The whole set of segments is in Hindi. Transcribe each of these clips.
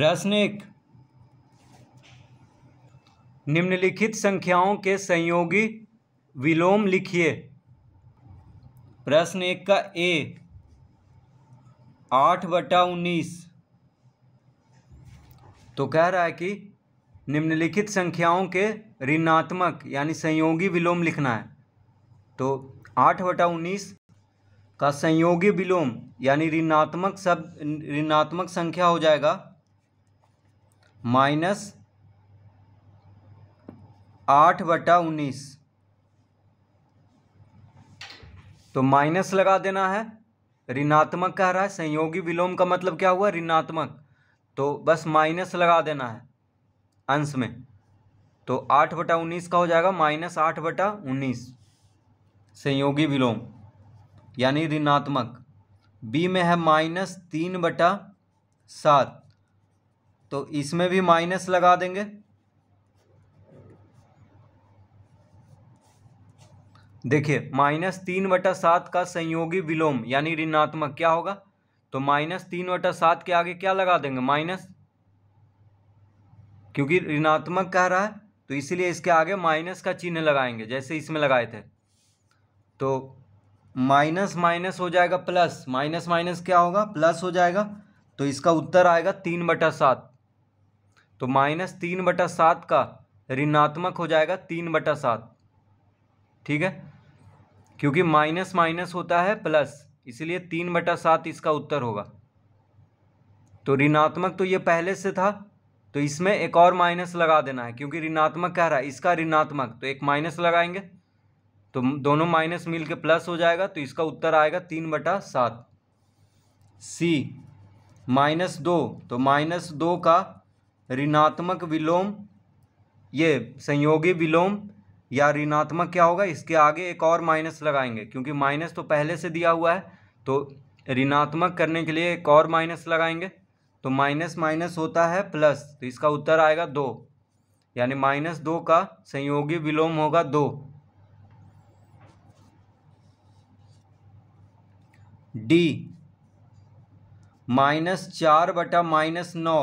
रसनिक निम्नलिखित संख्याओं के संयोगी विलोम लिखिए प्रश्न एक का ए आठ बटा उन्नीस तो कह रहा है कि निम्नलिखित संख्याओं के ऋणात्मक यानी संयोगी विलोम लिखना है तो आठ बटा उन्नीस का संयोगी विलोम यानी ऋणात्मक शब्द ऋणात्मक संख्या हो जाएगा माइनस आठ बटा उन्नीस तो माइनस लगा देना है ऋणात्मक कह रहा है संयोगी विलोम का मतलब क्या हुआ ऋणात्मक तो बस माइनस लगा देना है अंश में तो आठ बटा उन्नीस का हो जाएगा माइनस आठ बटा उन्नीस संयोगी विलोम यानी ऋणात्मक बी में है माइनस तीन बटा सात तो इसमें भी माइनस लगा देंगे देखिए माइनस तीन बटा सात का संयोगी विलोम यानी ऋणात्मक क्या होगा तो माइनस तीन बटा सात के आगे क्या लगा देंगे माइनस क्योंकि ऋणात्मक कह रहा है तो इसलिए इसके आगे माइनस का चिन्ह लगाएंगे जैसे इसमें लगाए थे तो माइनस माइनस हो जाएगा प्लस माइनस माइनस क्या होगा प्लस हो जाएगा तो इसका उत्तर आएगा तीन बटा सात तो माइनस तीन बटा सात का ऋणात्मक हो जाएगा तीन बटा सात ठीक है क्योंकि माइनस माइनस होता है प्लस इसलिए तीन बटा सात इसका उत्तर होगा तो ऋणात्मक तो ये पहले से था तो इसमें एक और माइनस लगा देना है क्योंकि ऋणात्मक कह रहा है इसका ऋणात्मक तो एक माइनस लगाएंगे तो दोनों माइनस मिल के प्लस हो जाएगा तो इसका उत्तर आएगा तीन बटा सात सी माइनस दो तो माइनस दो का ऋणात्मक विलोम ये संयोगी विलोम या ऋणात्मक क्या होगा इसके आगे एक और माइनस लगाएंगे क्योंकि माइनस तो पहले से दिया हुआ है तो ऋणात्मक करने के लिए एक और माइनस लगाएंगे तो माइनस माइनस होता है प्लस तो इसका उत्तर आएगा दो यानी माइनस दो का संयोगी विलोम होगा दो डी माइनस चार बटा माइनस नौ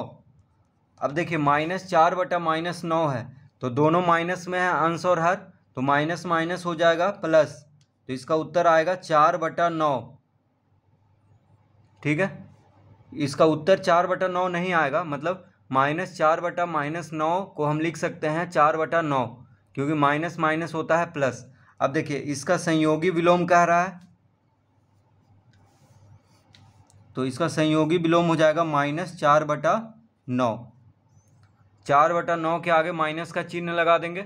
अब देखिए माइनस चार बटा माइनस नौ है तो दोनों माइनस में है अंश और हर तो माइनस माइनस हो जाएगा प्लस तो इसका उत्तर आएगा चार बटा नौ ठीक है इसका उत्तर चार बटा नौ नहीं आएगा मतलब माइनस चार बटा माइनस नौ को हम लिख सकते हैं चार बटा नौ क्योंकि माइनस माइनस होता है प्लस अब देखिए इसका संयोगी विलोम कह रहा है तो इसका संयोगी विलोम हो जाएगा माइनस चार बटा नौ चार बटा नौ के आगे माइनस का चिन्ह लगा देंगे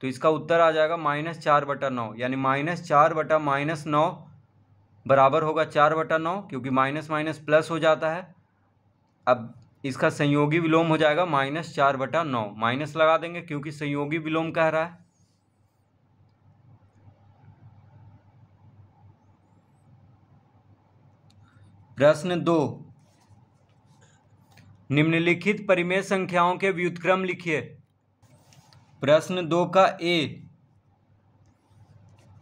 तो इसका उत्तर आ जाएगा माइनस चार बटा नौ यानी माइनस चार बटा माइनस नौ बराबर होगा चार बटा नौ क्योंकि माइनस माइनस प्लस हो जाता है अब इसका संयोगी विलोम हो जाएगा माइनस चार बटा नौ माइनस लगा देंगे क्योंकि संयोगी विलोम कह रहा है प्रश्न दो निम्नलिखित परिमेय संख्याओं के व्युत्क्रम लिखिए प्रश्न दो का ए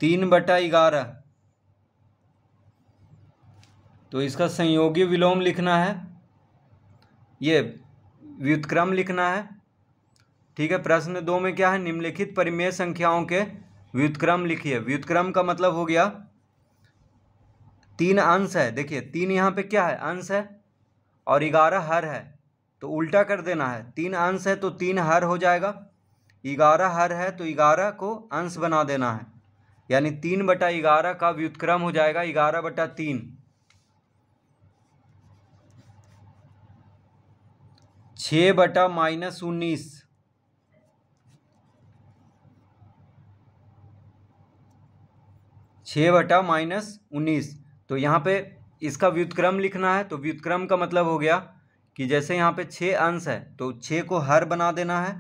तीन बटा ग्यारह तो इसका संयोगी विलोम लिखना है ये व्युतक्रम लिखना है ठीक है प्रश्न दो में क्या है निम्नलिखित परिमेय संख्याओं के व्युतक्रम लिखिए व्युतक्रम का मतलब हो गया तीन अंश है देखिए तीन यहाँ पे क्या है अंश है और ग्यारह हर है तो उल्टा कर देना है तीन अंश है तो तीन हर हो जाएगा ग्यारह हर है तो ग्यारह को अंश बना देना है यानी तीन बटा ग्यारह का व्युतक्रम हो जाएगा ग्यारह बटा तीन छ बटा माइनस उन्नीस छ बटा माइनस उन्नीस तो यहां पे इसका व्युतक्रम लिखना है तो व्युतक्रम का मतलब हो गया कि जैसे यहाँ पे छः अंश है तो छः को हर बना देना है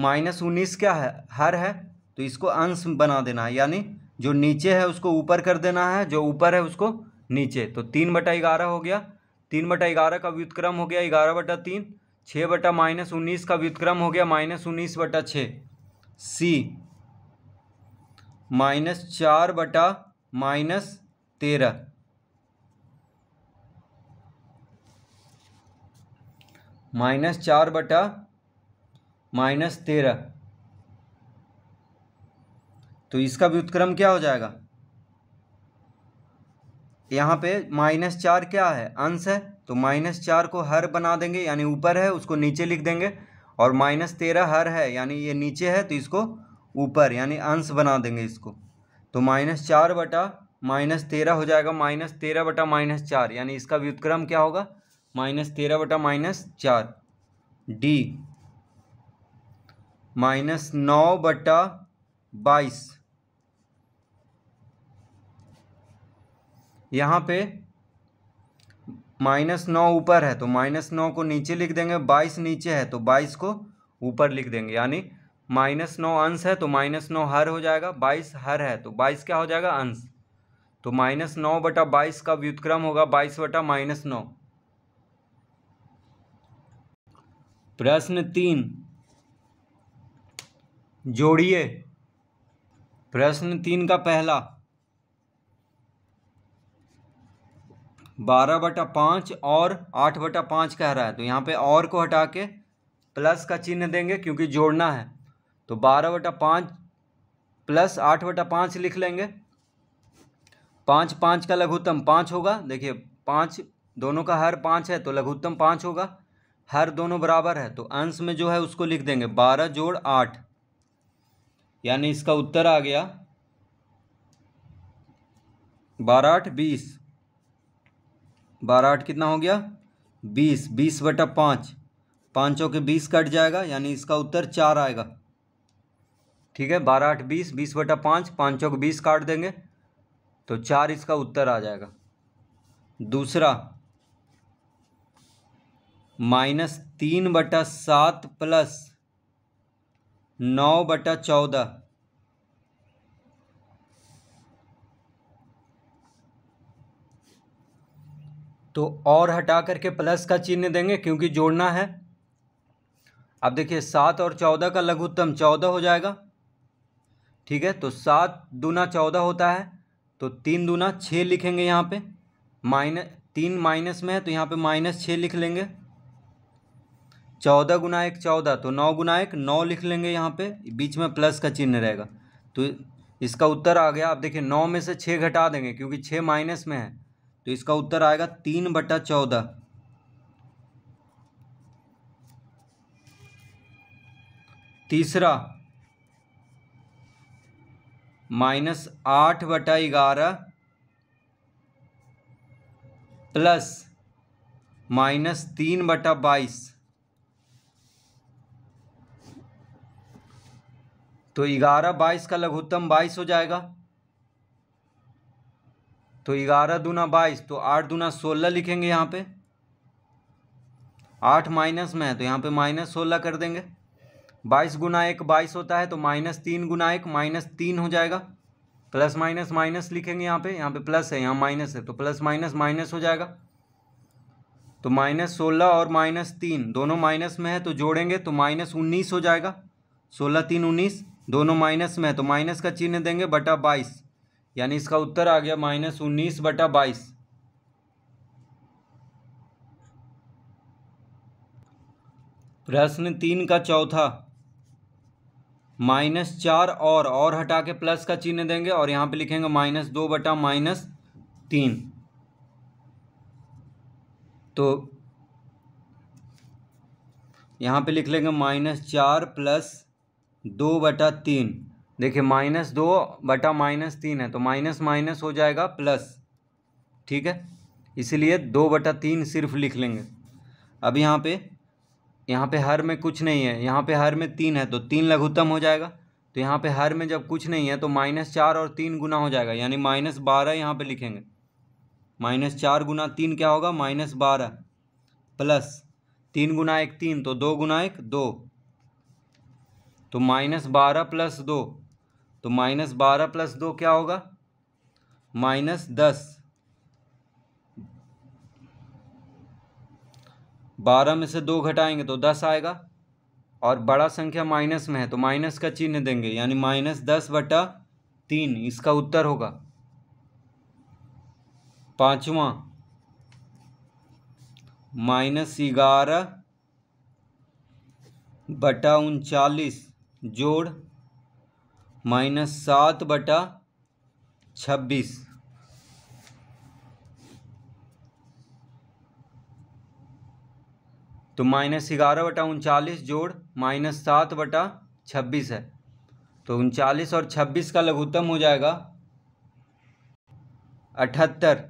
माइनस उन्नीस क्या है हर है तो इसको अंश बना देना है यानी जो नीचे है उसको ऊपर कर देना है जो ऊपर है उसको नीचे तो तीन बटा ग्यारह हो गया तीन बटा ग्यारह का व्युतक्रम हो गया ग्यारह बटा तीन छः बटा माइनस उन्नीस का व्युतक्रम हो गया माइनस उन्नीस बटा छः सी माइनस चार बटा माइनस तेरह माइनस चार बटा माइनस तेरह तो इसका व्युत्क्रम क्या हो जाएगा यहाँ पे माइनस चार क्या है अंश है तो माइनस चार को हर बना देंगे यानी ऊपर है उसको नीचे लिख देंगे और माइनस तेरह हर है यानी ये नीचे है तो इसको ऊपर यानी अंश बना देंगे इसको तो माइनस चार बटा माइनस तेरह हो जाएगा माइनस तेरह बटा माइनस चार यानी इसका व्युत्क्रम क्या होगा माइनस तेरह बटा माइनस चार डी माइनस नौ बटा बाईस यहाँ पे माइनस नौ ऊपर है तो माइनस नौ को नीचे लिख देंगे बाईस नीचे है तो बाईस को ऊपर लिख देंगे यानी माइनस नौ अंश है तो माइनस नौ हर हो जाएगा बाईस हर है तो बाईस क्या हो जाएगा अंश तो माइनस नौ बटा बाईस का व्युतक्रम होगा बाईस बटा माइनस नौ प्रश्न तीन जोड़िए प्रश्न तीन का पहला बारह बटा पाँच और आठ बटा पाँच कह रहा है तो यहाँ पे और को हटा के प्लस का चिन्ह देंगे क्योंकि जोड़ना है तो बारह बटा पाँच प्लस आठ बटा पाँच लिख लेंगे पाँच पाँच का लघुत्तम पाँच होगा देखिए पाँच दोनों का हर पाँच है तो लघुत्तम पाँच होगा हर दोनों बराबर है तो अंश में जो है उसको लिख देंगे बारह जोड़ आठ यानी इसका उत्तर आ गया बारह आठ बीस बारह आठ कितना हो गया बीस बीस बटा पाँच पाँचों के बीस कट जाएगा यानी इसका उत्तर चार आएगा ठीक है बारह आठ बीस बीस बटा पाँच पाँचों के बीस काट देंगे तो चार इसका उत्तर आ जाएगा दूसरा माइनस तीन बटा सात प्लस नौ बटा चौदह तो और हटा करके प्लस का चिन्ह देंगे क्योंकि जोड़ना है अब देखिए सात और चौदह का लघुत्तम चौदह हो जाएगा ठीक है तो सात दूना चौदह होता है तो तीन दूना छः लिखेंगे यहाँ पे माइनस तीन माइनस में है तो यहाँ पे माइनस छः लिख लेंगे चौदह गुना एक चौदह तो नौ गुना एक नौ लिख लेंगे यहाँ पे बीच में प्लस का चिन्ह रहेगा तो इसका उत्तर आ गया आप देखिए नौ में से छः घटा देंगे क्योंकि छः माइनस में है तो इसका उत्तर आएगा तीन बटा चौदह तीसरा माइनस आठ बटा ग्यारह प्लस माइनस तीन बटा बाईस तो ग्यारह बाईस का लघुत्तम बाईस हो जाएगा तो ग्यारह दूना बाईस तो आठ दूना सोलह लिखेंगे यहाँ पे आठ माइनस में है तो यहाँ पे माइनस सोलह कर देंगे बाईस गुना एक बाईस होता है तो माइनस तीन गुना एक माइनस तीन हो जाएगा प्लस माइनस माइनस लिखेंगे यहाँ पे यहाँ पे प्लस है यहाँ माइनस है तो प्लस माइनस माइनस हो जाएगा तो माइनस सोलह और माइनस तीन दोनों माइनस में है तो जोड़ेंगे तो माइनस उन्नीस हो जाएगा सोलह तीन उन्नीस दोनों माइनस में तो माइनस का चिन्ह देंगे बटा बाईस यानी इसका उत्तर आ गया माइनस उन्नीस बटा बाईस प्रश्न तीन का चौथा माइनस चार और और हटा के प्लस का चिन्ह देंगे और यहां पे लिखेंगे माइनस दो बटा माइनस तीन तो यहां पे लिख लेंगे माइनस चार प्लस दो बटा तीन देखिए माइनस दो बटा माइनस तीन है तो माइनस माइनस हो जाएगा प्लस ठीक है इसलिए दो बटा तीन सिर्फ लिख लेंगे अब यहाँ पे यहाँ पे हर में कुछ नहीं है यहाँ पे हर में तीन है तो तीन लघुत्तम हो जाएगा तो यहाँ पे हर में जब कुछ नहीं है तो माइनस चार और तीन गुना हो जाएगा यानी माइनस बारह यहाँ पर लिखेंगे माइनस चार गुना तीन क्या होगा माइनस बारह प्लस तीन गुना एक तीन तो दो गुना एक दो तो माइनस बारह प्लस दो तो माइनस बारह प्लस दो क्या होगा माइनस दस बारह में से दो घटाएंगे तो दस आएगा और बड़ा संख्या माइनस में है तो माइनस का चिन्ह देंगे यानी माइनस दस बटा तीन इसका उत्तर होगा पांचवा माइनस ग्यारह बटा उनचालीस जोड़ माइनस सात बटा छब्बीस तो माइनस ग्यारह बटा उनचालीस जोड़ माइनस सात बटा छब्बीस है तो उनचालीस और छब्बीस का लघुत्तम हो जाएगा अठहत्तर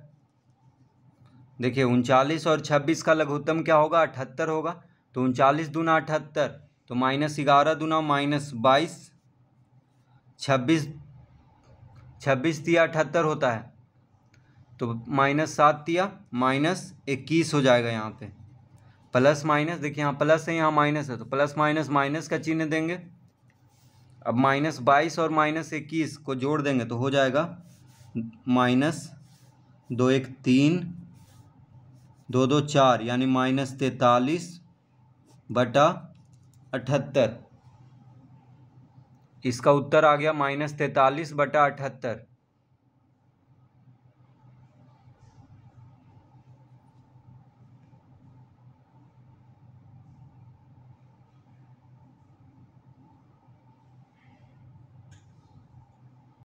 देखिए उनचालीस और छब्बीस का लघुत्तम क्या होगा अठहत्तर होगा तो उनचालीस दूना अठहत्तर तो माइनस ग्यारह दूना माइनस बाईस छब्बीस छब्बीस तिया अठहत्तर होता है तो माइनस सात तिया माइनस इक्कीस हो जाएगा यहाँ पे प्लस माइनस देखिए यहाँ प्लस है यहाँ माइनस है तो प्लस माइनस माइनस का चिन्ह देंगे अब माइनस बाईस और माइनस इक्कीस को जोड़ देंगे तो हो जाएगा माइनस दो एक तीन दो दो चार यानी माइनस तैतालीस बटा अठहत्तर इसका उत्तर आ गया माइनस तैंतालीस बटा अठहत्तर